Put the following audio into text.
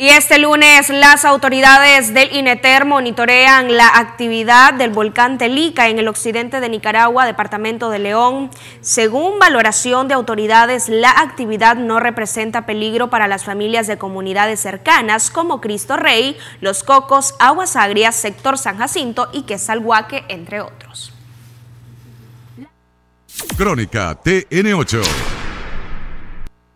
Y este lunes las autoridades del INETER monitorean la actividad del volcán Telica en el occidente de Nicaragua, departamento de León. Según valoración de autoridades, la actividad no representa peligro para las familias de comunidades cercanas como Cristo Rey, Los Cocos, Aguas Agrias, Sector San Jacinto y Quesalhuaque, entre otros. Crónica TN8